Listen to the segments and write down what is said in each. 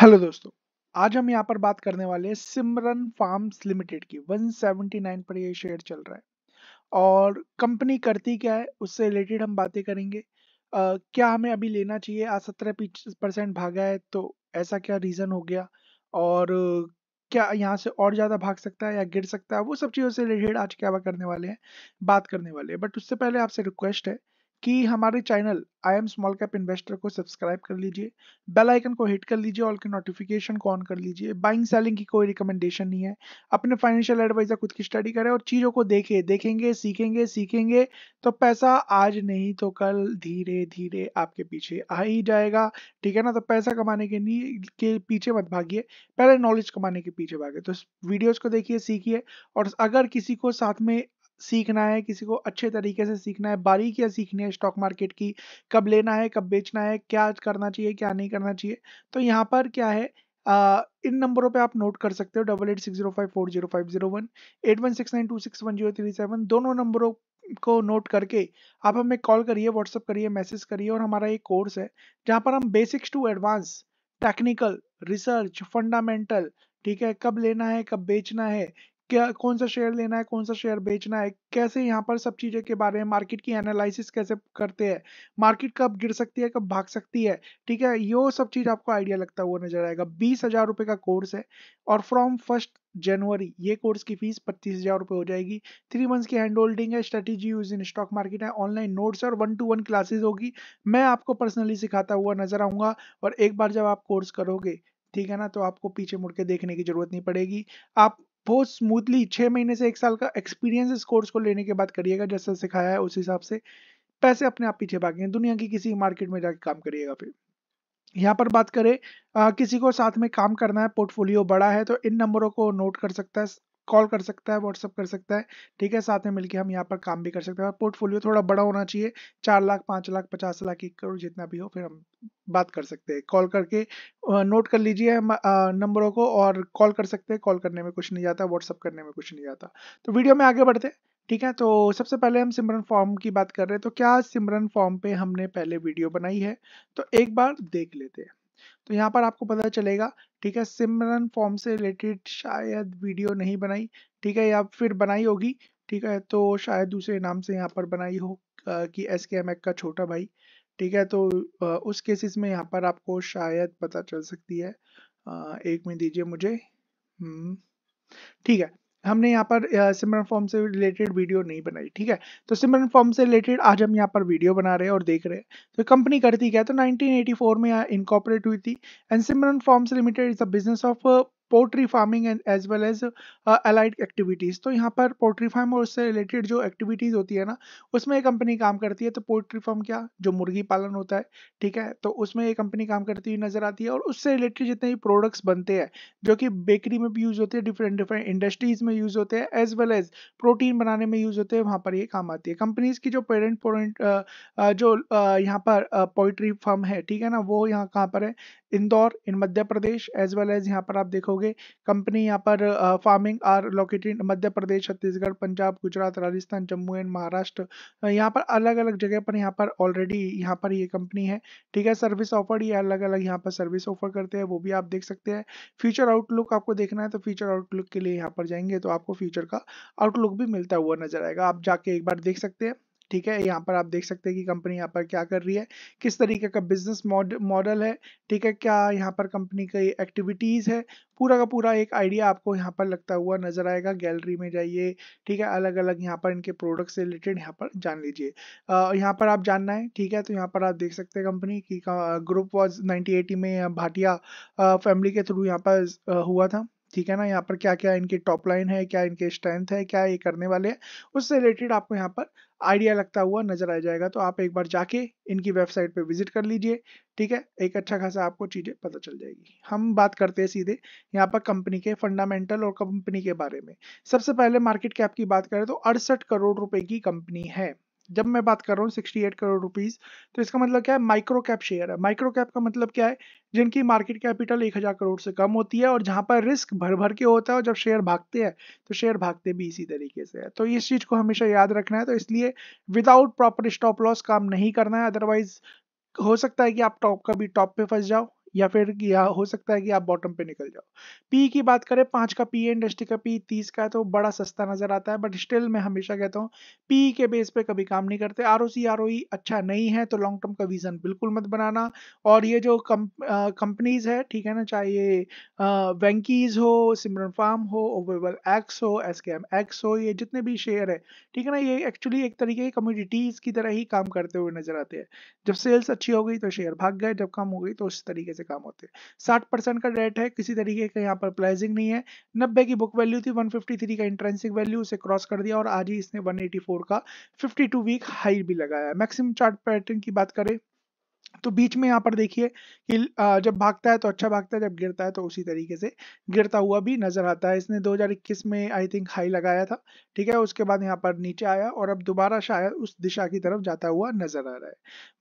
hello दोस्तों आज हम यहाँ पर बात करने वाले हैं सिमरन फार्म्स लिमिटेड की 179 पर ये शेयर चल रहा है और कंपनी करती क्या है उससे रिलेटेड हम बातें करेंगे आ, क्या हमें अभी लेना चाहिए आज सत्रह परसेंट भागा है तो ऐसा क्या रीज़न हो गया और क्या यहाँ से और ज़्यादा भाग सकता है या गिर सकता है वो सब चीज़ों से रिलेटेड आज क्या करने वाले हैं बात करने वाले हैं बट उससे पहले आपसे रिक्वेस्ट है कि हमारे channel I am small cap investor को सब्सक्राइब कर लीजिए बेल आइकन को हिट कर लीजिए और के नोटिफिकेशन को ऑन कर लीजिए बाइंग सेलिंग की कोई रिकमेंडेशन नहीं है अपने फाइनेंशियल एडवाइजर खुद की स्टडी करें और चीज़ों को देखें देखेंगे सीखेंगे सीखेंगे तो पैसा आज नहीं तो कल धीरे धीरे आपके पीछे आ ही जाएगा ठीक है ना तो पैसा कमाने के नहीं के पीछे मत भागिए पहले नॉलेज कमाने के पीछे भागे तो वीडियोज़ को देखिए सीखिए और अगर किसी को साथ में सीखना है किसी को अच्छे तरीके से सीखना है बारीकियाँ सीखनी है स्टॉक मार्केट की कब लेना है कब बेचना है क्या करना चाहिए क्या नहीं करना चाहिए तो यहाँ पर क्या है आ, इन नंबरों पे आप नोट कर सकते हो double eight six zero five four zero five zero one eight one six nine two six one zero three seven दोनों नंबरों को नोट करके आप हमें कॉल करिए व्हाट्सअप करिए मैसेज करिए और हमारा एक कोर्स है जहाँ पर हम basics to advance technical research fundamental ठीक है कब लेना है कब बेचना है क्या कौन सा शेयर लेना है कौन सा शेयर बेचना है कैसे यहाँ पर सब चीज़ों के बारे में मार्केट की एनालिसिस कैसे करते हैं मार्केट कब गिर सकती है कब भाग सकती है ठीक है यो सब चीज़ आपको आइडिया लगता हुआ नजर आएगा बीस हज़ार रुपये का कोर्स है और फ्रॉम फर्स्ट जनवरी ये कोर्स की फीस पच्चीस हज़ार रुपये हो जाएगी थ्री मंथ्स की हैंड होल्डिंग है strategy use in stock market है ऑनलाइन नोट्स और वन टू वन क्लासेस होगी मैं आपको पर्सनली सिखाता हुआ नजर आऊंगा और एक बार जब आप कोर्स करोगे ठीक है ना तो आपको पीछे मुड़ के देखने की जरूरत नहीं पड़ेगी आप बहुत स्मूथली छः महीने से एक साल का एक्सपीरियंस इस कोर्स को लेने के बाद करिएगा जैसा सिखाया है उस हिसाब से पैसे अपने आप पीछे भागेंगे दुनिया की किसी मार्केट में जाके काम करिएगा फिर यहाँ पर बात करें आ, किसी को साथ में काम करना है पोर्टफोलियो बड़ा है तो इन नंबरों को नोट कर सकता है कॉल कर सकता है व्हाट्सअप कर सकता है ठीक है साथ में मिलकर हम यहाँ पर काम भी कर सकते हैं पोर्टफोलियो थोड़ा बड़ा होना चाहिए चार लाख पाँच लाख पचास लाख एक करोड़ जितना भी हो फिर हम बात कर सकते हैं कॉल करके नोट कर लीजिए नंबरों को और कॉल कर सकते हैं कॉल करने में कुछ नहीं जाता व्हाट्सअप करने में कुछ नहीं जाता तो वीडियो में आगे बढ़ते हैं ठीक है तो सबसे पहले हम सिमरन फॉर्म की बात कर रहे हैं तो क्या सिमरन फॉर्म पे हमने पहले वीडियो बनाई है तो एक बार देख लेते हैं तो यहाँ पर आपको पता चलेगा ठीक है सिमरन फॉर्म से रिलेटेड शायद वीडियो नहीं बनाई ठीक है या फिर बनाई होगी ठीक है तो शायद दूसरे नाम से यहाँ पर बनाई हो कि एस के एम का छोटा भाई ठीक है तो उस केसेस में यहाँ पर आपको शायद पता चल सकती है एक में दीजिए मुझे हम्म, ठीक है हमने यहाँ पर सिमरन फॉर्म से रिलेटेड वीडियो नहीं बनाई ठीक है तो सिमरन फॉर्म से रिलेटेड आज हम यहाँ पर वीडियो बना रहे हैं और देख रहे हैं तो कंपनी करती क्या तो 1984 में इनकॉपरेट हुई थी and Simran farms limited is the business of poultry farming and as well as allied activities तो यहाँ पर पोल्ट्री फार्म और उससे रिलेटेड जो एक्टिविटीज़ होती है ना उसमें एक कंपनी काम करती है तो पोल्ट्री फार्म क्या जो मुर्गी पालन होता है ठीक है तो उसमें एक कंपनी काम करती हुई नज़र आती है और उससे रिलेटेड जितने भी प्रोडक्ट्स बनते हैं जो कि बेकरी में भी यूज़ होते हैं डिफरेंट डिफरेंट इंडस्ट्रीज़ में यूज़ होते हैं एज वेल एज प्रोटीन बनाने में यूज़ होते हैं वहाँ पर ये काम आती है कंपनीज़ की जो पेरेंट पोरेंट जो यहाँ पर पोल्ट्री फार्म है ठीक है ना वो यहाँ कहाँ पर है Indore in Madhya Pradesh as well as यहाँ पर आप देखोगे कंपनी यहाँ पर farming are located Madhya Pradesh Chhattisgarh Punjab Gujarat Rajasthan Jammu and Maharashtra यहाँ पर अलग अलग जगह पर यहाँ पर ऑलरेडी यहाँ पर ये यह कंपनी है ठीक है सर्विस ऑफर ये अलग अलग यहाँ पर सर्विस ऑफर करते हैं वो भी आप देख सकते हैं फ्यूचर आउटलुक आपको देखना है तो फ्यूचर आउटलुक के लिए यहाँ पर जाएंगे तो आपको फ्यूचर का आउटलुक भी मिलता हुआ नजर आएगा आप जाके एक बार देख सकते हैं ठीक है यहाँ पर आप देख सकते हैं कि कंपनी यहाँ पर क्या कर रही है किस तरीके का बिजनेस मॉडल है ठीक है क्या यहाँ पर कंपनी की एक्टिविटीज़ है पूरा का पूरा एक आइडिया आपको यहाँ पर लगता हुआ नजर आएगा गैलरी में जाइए ठीक है अलग अलग यहाँ पर इनके प्रोडक्ट से रिलेटेड यहाँ पर जान लीजिए यहाँ पर आप जानना है ठीक है तो यहाँ पर आप देख सकते हैं कंपनी की ग्रुप वॉज नाइनटीन में भाटिया फैमिली के थ्रू यहाँ पर हुआ था ठीक है ना यहाँ पर क्या क्या इनकी टॉप लाइन है क्या इनके स्ट्रेंथ है क्या ये करने वाले हैं उससे रिलेटेड आपको यहाँ पर आइडिया लगता हुआ नजर आ जाएगा तो आप एक बार जाके इनकी वेबसाइट पे विजिट कर लीजिए ठीक है एक अच्छा खासा आपको चीज़ें पता चल जाएगी हम बात करते हैं सीधे यहाँ पर कंपनी के फंडामेंटल और कंपनी के बारे में सबसे पहले मार्केट कैप की बात करें तो अड़सठ करोड़ रुपए की कंपनी है जब मैं बात कर रहा हूँ सिक्सटी एट करोड़ रुपीज़ तो इसका मतलब क्या है माइक्रो कैप शेयर है माइक्रो कैप का मतलब क्या है जिनकी मार्केट कैपिटल एक हजार करोड़ से कम होती है और जहाँ पर रिस्क भर भर के होता है और जब शेयर भागते हैं तो शेयर भागते भी इसी तरीके से है तो इस चीज़ को हमेशा याद रखना है तो इसलिए विदाउट प्रॉपर स्टॉप लॉस काम नहीं करना है अदरवाइज हो सकता है कि आप टॉप का भी टॉप पे फंस जाओ या फिर या हो सकता है कि आप बॉटम पे निकल जाओ पी की बात करें पांच का पी इंडस्ट्री का पी तीस का है तो बड़ा सस्ता नज़र आता है बट स्टिल मैं हमेशा कहता हूँ पी के बेस पे कभी काम नहीं करते R O C R O अच्छा नहीं है तो लॉन्ग टर्म का विज़न बिल्कुल मत बनाना और ये जो कम कंपनीज़ है ठीक है ना चाहे ये वेंकीज़ हो सिमरन फार्म हो ओवेबल एक्स हो एस के एम एक्स हो ये जितने भी शेयर है ठीक है ना ये एक्चुअली एक तरीके की कम्यूडिटीज़ की तरह ही काम करते हुए नज़र आते हैं जब सेल्स अच्छी हो गई तो शेयर भाग गए जब कम हो गई तो उस तरीके से काम होते हैं साठ परसेंट का डेट है किसी तरीके का यहाँ पर प्राइजिंग नहीं है नब्बे की बुक वैल्यू थी 153 का इंट्रेंसिक वैल्यू उसे क्रॉस कर दिया और आज ही इसने 184 का 52 वीक हाई भी लगाया मैक्सिमम चार्ट पैटर्न की बात करें तो बीच में यहाँ पर देखिए कि जब भागता है तो अच्छा भागता है जब गिरता है तो उसी तरीके से गिरता हुआ भी नजर आता है इसने 2021 में आई थिंक हाई लगाया था ठीक है उसके बाद यहाँ पर नीचे आया और अब दोबारा शायद उस दिशा की तरफ जाता हुआ नजर आ रहा है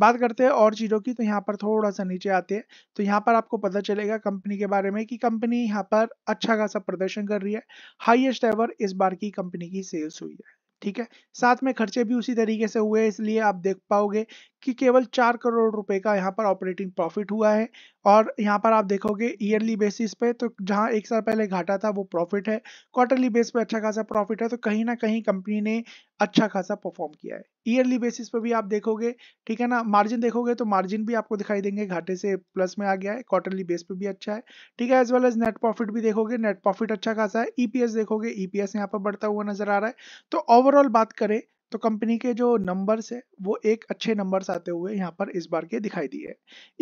बात करते हैं और चीजों की तो यहाँ पर थोड़ा सा नीचे आते हैं तो यहाँ पर आपको पता चलेगा कंपनी के बारे में कि कंपनी यहाँ पर अच्छा खासा प्रदर्शन कर रही है हाइएस्ट एवर इस बार की कंपनी की सेल्स हुई है ठीक है साथ में खर्चे भी उसी तरीके से हुए इसलिए आप देख पाओगे कि केवल चार करोड़ रुपए का यहाँ पर ऑपरेटिंग प्रॉफिट हुआ है और यहाँ पर आप देखोगे ईयरली बेसिस पे तो जहाँ एक साल पहले घाटा था वो प्रॉफिट है क्वार्टरली बेस पे अच्छा खासा प्रॉफिट है तो कहीं ना कहीं कंपनी ने अच्छा खासा परफॉर्म किया है ईयरली बेसिस पे भी आप देखोगे ठीक है ना मार्जिन देखोगे तो मार्जिन भी आपको दिखाई देंगे घाटे से प्लस में आ गया है क्वार्टरली बेस पे भी अच्छा है ठीक है as well as net profit भी देखोगे नेट प्रॉफिट अच्छा खासा है ईपीएस देखोगे ईपीएस यहाँ पर बढ़ता हुआ नजर आ रहा है तो ओवरऑल बात करें तो कंपनी के जो नंबर्स है वो एक अच्छे नंबर्स आते हुए यहाँ पर इस बार के दिखाई दिए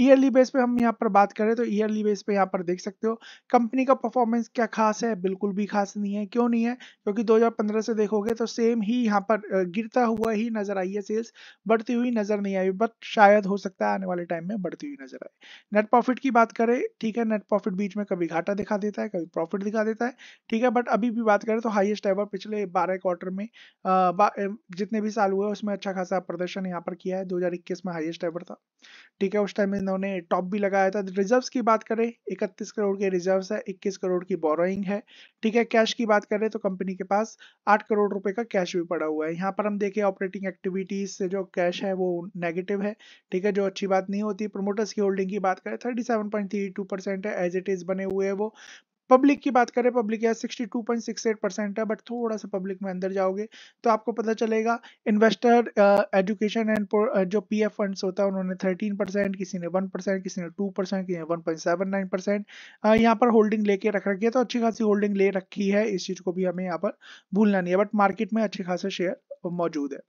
ईयरली बेस पे हम यहाँ पर बात करें तो ईयरली बेस पे यहाँ पर देख सकते हो कंपनी का परफॉर्मेंस क्या खास है बिल्कुल भी खास नहीं है क्यों नहीं है क्योंकि 2015 से देखोगे तो सेम ही यहाँ पर गिरता हुआ ही नजर आई है सेल्स बढ़ती हुई नजर नहीं आई बट शायद हो सकता है आने वाले टाइम में बढ़ती हुई नजर आए नेट प्रॉफिट की बात करें ठीक है नेट प्रॉफिट बीच में कभी घाटा दिखा देता है कभी प्रॉफिट दिखा देता है ठीक है बट अभी भी बात करें तो हाइएस्ट एवर पिछले बारह क्वार्टर में जितने भी साल हुए उसमें अच्छा खासा प्रदर्शन यहाँ पर किया है 2021 में हाईएस्ट एवर था ठीक है उस टाइम इन्होंने टॉप भी लगाया था रिजर्व्स की बात करें 31 करोड़ के रिजर्व्स है 21 करोड़ की बोरोइंग है ठीक है कैश की बात करें तो कंपनी के पास 8 करोड़ रुपए का कैश भी पड़ा हुआ है यहाँ पर हम देखें ऑपरेटिंग एक्टिविटीज से जो कैश है वो नेगेटिव है ठीक है जो अच्छी बात नहीं होती प्रोमोटर्स की होल्डिंग की बात करें थर्टी है एज इट इज बने हुए है वो पब्लिक की बात करें पब्लिक यहाँ एट परसेंट है बट थोड़ा सा पब्लिक में अंदर जाओगे तो आपको पता चलेगा इन्वेस्टर एजुकेशन एंड जो पी एफ फंड होता है उन्होंने थर्टीन परसेंट किसी ने वन परसेंट किसी ने टू परसेंट किसी ने one point seven nine percent यहाँ पर होल्डिंग लेके रख रखी है तो अच्छी खासी होल्डिंग ले रखी है इस चीज़ को भी हमें यहाँ पर भूलना नहीं है बट मार्केट में अच्छे खासे शेयर मौजूद है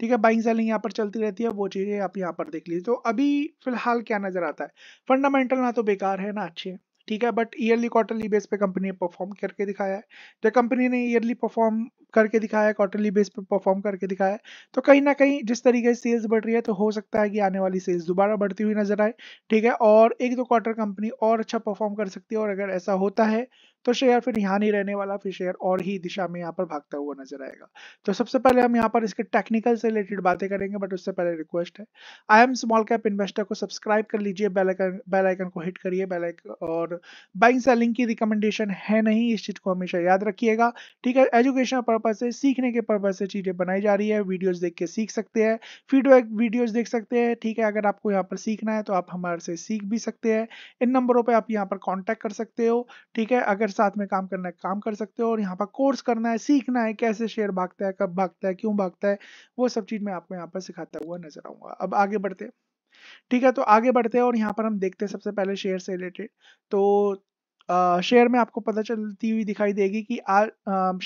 ठीक है बाइंग सेलिंग यहाँ पर चलती रहती है वो चीज़ें आप यहाँ पर देख लीजिए तो अभी फिलहाल क्या नज़र आता है फंडामेंटल ना तो बेकार है ना अच्छे हैं ठीक है बट ईयरली क्वार्टरली बेस पे कंपनी ने परफॉर्म करके दिखाया है जब कंपनी ने ईयरली परफॉर्म करके दिखाया है क्वार्टरली बेस पे परफॉर्म करके दिखाया है तो कहीं ना कहीं जिस तरीके से सेल्स बढ़ रही है तो हो सकता है कि आने वाली सेल्स दोबारा बढ़ती हुई नजर आए ठीक है और एक दो क्वार्टर कंपनी और अच्छा परफॉर्म कर सकती है और अगर ऐसा होता है तो शेयर फिर यहाँ नहीं रहने वाला फिर शेयर और ही दिशा में यहाँ पर भागता हुआ नजर आएगा तो सबसे पहले हम यहाँ पर इसके टेक्निकल से रिलेटेड बातें करेंगे बट उससे पहले रिक्वेस्ट है I am small cap investor को सब्सक्राइब कर लीजिए बेलाइकन बेलाइकन को हिट करिए बेलाइकन और बाइंग सेलिंग की रिकमेंडेशन है नहीं इस चीज़ को हमेशा याद रखिएगा ठीक है एजुकेशन पर्पज से सीखने के पर्पज से चीज़ें बनाई जा रही है वीडियोज देख के सीख सकते हैं फीडबैक वीडियोज देख सकते हैं ठीक है अगर आपको यहाँ पर सीखना है तो आप हमारे से सीख भी सकते हैं इन नंबरों पर आप यहाँ पर कॉन्टैक्ट कर सकते हो ठीक है अगर मेरे साथ में काम करना है काम कर सकते हो और यहाँ पर कोर्स करना है सीखना है कैसे शेयर भागता है कब भागता है क्यों भागता है वो सब चीज़ मैं आपको यहाँ पर सिखाता हुआ नजर आऊंगा अब आगे बढ़ते ठीक है तो आगे बढ़ते हैं और यहाँ पर हम देखते हैं सबसे पहले शेयर से रिलेटेड तो शेयर में आपको पता चलती हुई दिखाई देगी कि आज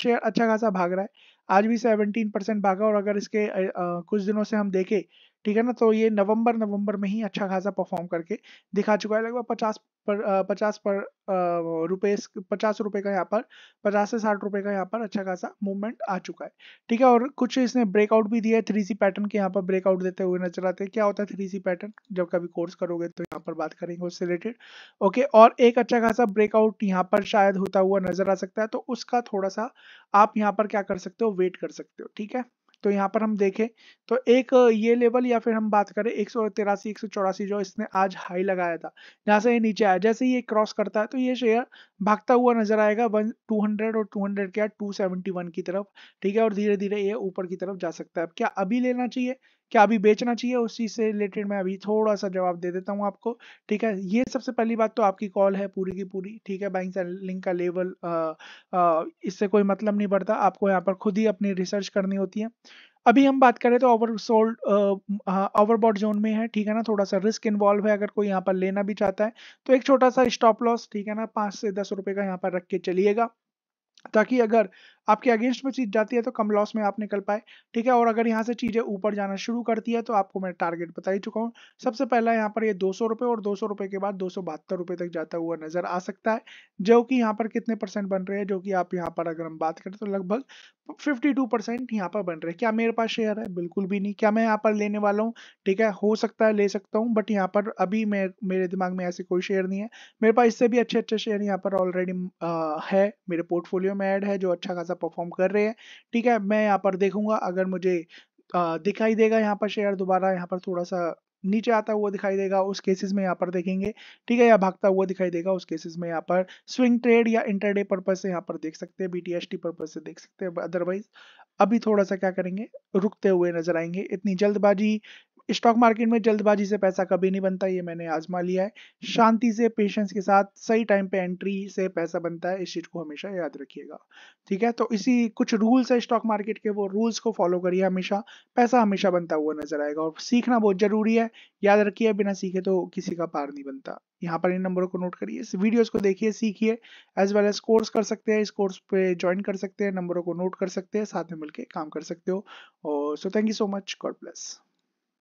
शेयर अच्छा खासा भाग रहा है आज भी 17 परसेंट भागा और अगर इसके आ, कुछ दिनों से हम देखें ठीक है ना तो ये नवंबर नवंबर में ही अच्छा खासा परफॉर्म करके दिखा चुका है लगभग पचास पर पचास पर रुपये पचास रुपये का यहाँ पर पचास से साठ रुपये का यहाँ पर अच्छा खासा मूवमेंट आ चुका है ठीक है और कुछ इसने ब्रेकआउट भी दिया है थ्री सी पैटर्न के यहाँ पर ब्रेकआउट देते हुए नजर आते हैं क्या होता है थ्री सी पैटर्न जब कभी कोर्स करोगे तो यहाँ पर बात करेंगे उससे रिलेटेड ओके और एक अच्छा खासा ब्रेकआउट यहाँ पर शायद होता हुआ नजर आ सकता है तो उसका थोड़ा सा आप यहाँ पर क्या कर सकते हो वेट कर सकते हो ठीक है तो यहाँ पर हम देखें तो एक ये लेवल या फिर हम बात करें एक सौ एक सौ चौरासी जो इसने आज हाई लगाया था यहाँ से ये नीचे आया जैसे ये क्रॉस करता है तो ये शेयर भागता हुआ नजर आएगा वन टू हंड्रेड और टू हंड्रेड क्या टू सेवेंटी वन की तरफ ठीक है और धीरे धीरे ये ऊपर की तरफ जा सकता है क्या अभी लेना चाहिए क्या अभी बेचना चाहिए उसी से रिलेटेड मैं अभी थोड़ा सा जवाब दे देता हूँ आपको ठीक है ये सबसे पहली बात तो आपकी कॉल है पूरी की पूरी ठीक है बाइंग सेलिंग का लेवल इससे कोई मतलब नहीं पड़ता आपको यहाँ पर खुद ही अपनी रिसर्च करनी होती है अभी हम बात करें तो ओवर सोल्ड ओवरबॉट जोन में है ठीक है ना थोड़ा सा रिस्क इन्वॉल्व है अगर कोई यहाँ पर लेना भी चाहता है तो एक छोटा सा स्टॉप लॉस ठीक है ना पाँच से दस रुपए का यहाँ पर रख के चलिएगा ताकि अगर आपके अगेंस्ट में चीज जाती है तो कम लॉस में आप निकल पाए ठीक है और अगर यहाँ से चीजें ऊपर जाना शुरू करती है तो आपको मैं टारगेट बता ही चुका हूँ सबसे पहला यहाँ पर ये यह दो और दो के बाद दो रुपए तक जाता हुआ नजर आ सकता है जो कि यहाँ पर कितने परसेंट बन रहे हैं जो कि आप यहाँ पर अगर हम बात करें तो लगभग टू परसेंट यहाँ पर बन रहे हैं क्या मेरे पास शेयर है बिल्कुल भी नहीं क्या मैं यहाँ पर लेने वाला हूँ ठीक है हो सकता है ले सकता हूँ बट यहाँ पर अभी मैं मेरे दिमाग में ऐसे कोई शेयर नहीं है मेरे पास इससे भी अच्छे अच्छे शेयर यहाँ पर ऑलरेडी है मेरे पोर्टफोलियो में एड है जो अच्छा खासा परफॉर्म कर रहे हैं ठीक है मैं यहाँ पर देखूंगा अगर मुझे दिखाई देगा यहाँ पर शेयर दोबारा यहाँ पर थोड़ा सा नीचे आता हुआ दिखाई देगा उस केसेस में यहाँ पर देखेंगे ठीक है या भागता हुआ दिखाई देगा उस केसेस में यहाँ पर स्विंग ट्रेड या इंटरडे पर्पज से यहाँ पर देख सकते हैं बीटीएसटी पर्पज से देख सकते हैं अदरवाइज अभी थोड़ा सा क्या करेंगे रुकते हुए नजर आएंगे इतनी जल्दबाजी स्टॉक मार्केट में जल्दबाजी से पैसा कभी नहीं बनता ये मैंने आजमा लिया है शांति से पेशेंस के साथ सही टाइम पे एंट्री से पैसा बनता है इस चीज़ को हमेशा याद रखिएगा ठीक है तो इसी कुछ रूल्स है स्टॉक मार्केट के वो रूल्स को फॉलो करिए हमेशा पैसा हमेशा बनता हुआ नजर आएगा और सीखना बहुत ज़रूरी है याद रखिए बिना सीखे तो किसी का पार नहीं बनता यहाँ पर इन नंबरों को नोट करिए इस वीडियोस को देखिए सीखिए एज वेल एज कोर्स कर सकते हैं इस कोर्स पे ज्वाइन कर सकते हैं नंबरों को नोट कर सकते हैं साथ में मिलकर काम कर सकते हो और so thank you so much God bless